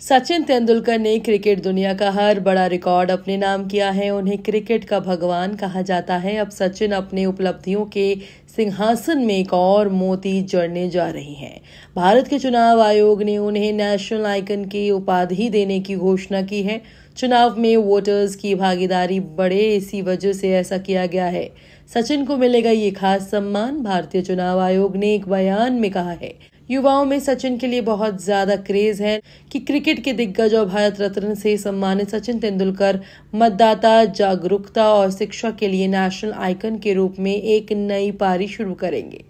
सचिन तेंदुलकर ने क्रिकेट दुनिया का हर बड़ा रिकॉर्ड अपने नाम किया है उन्हें क्रिकेट का भगवान कहा जाता है अब सचिन अपने उपलब्धियों के सिंहासन में एक और मोती जड़ने जा रही हैं भारत के चुनाव आयोग ने उन्हें नेशनल आइकन की उपाधि देने की घोषणा की है चुनाव में वोटर्स की भागीदारी बढ़े इसी वजह से ऐसा किया गया है सचिन को मिलेगा ये खास सम्मान भारतीय चुनाव आयोग ने एक बयान में कहा है युवाओं में सचिन के लिए बहुत ज्यादा क्रेज है कि क्रिकेट के दिग्गज और भारत रत्न से सम्मानित सचिन तेंदुलकर मतदाता जागरूकता और शिक्षा के लिए नेशनल आइकन के रूप में एक नई पारी शुरू करेंगे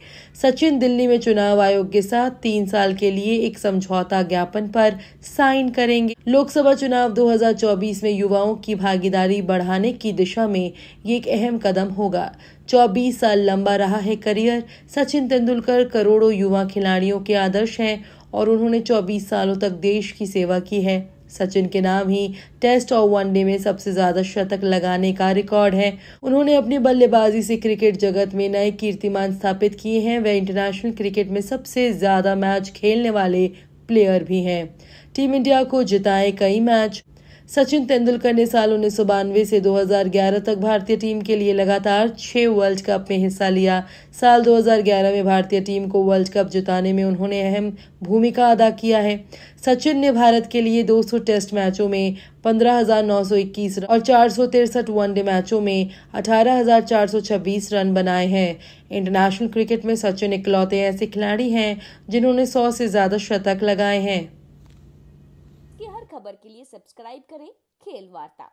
सचिन दिल्ली में चुनाव आयोग के साथ तीन साल के लिए एक समझौता ज्ञापन पर साइन करेंगे लोकसभा चुनाव 2024 में युवाओं की भागीदारी बढ़ाने की दिशा में ये एक अहम कदम होगा 24 साल लंबा रहा है करियर सचिन तेंदुलकर करोड़ों युवा खिलाड़ियों के आदर्श हैं और उन्होंने 24 सालों तक देश की सेवा की है सचिन के नाम ही टेस्ट और वनडे में सबसे ज्यादा शतक लगाने का रिकॉर्ड है उन्होंने अपनी बल्लेबाजी से क्रिकेट जगत में नए कीर्तिमान स्थापित किए हैं वह इंटरनेशनल क्रिकेट में सबसे ज्यादा मैच खेलने वाले प्लेयर भी हैं टीम इंडिया को जिताए कई मैच सचिन तेंदुलकर ने साल उन्नीस से 2011 तक भारतीय टीम के लिए लगातार छः वर्ल्ड कप में हिस्सा लिया साल 2011 में भारतीय टीम को वर्ल्ड कप जिताने में उन्होंने अहम भूमिका अदा किया है सचिन ने भारत के लिए 200 टेस्ट मैचों में 15,921 और चार वनडे मैचों में 18,426 रन बनाए हैं इंटरनेशनल क्रिकेट में सचिन इकलौते ऐसे खिलाड़ी हैं जिन्होंने 100 से ज़्यादा शतक लगाए हैं खबर के लिए सब्सक्राइब करें खेल वार्ता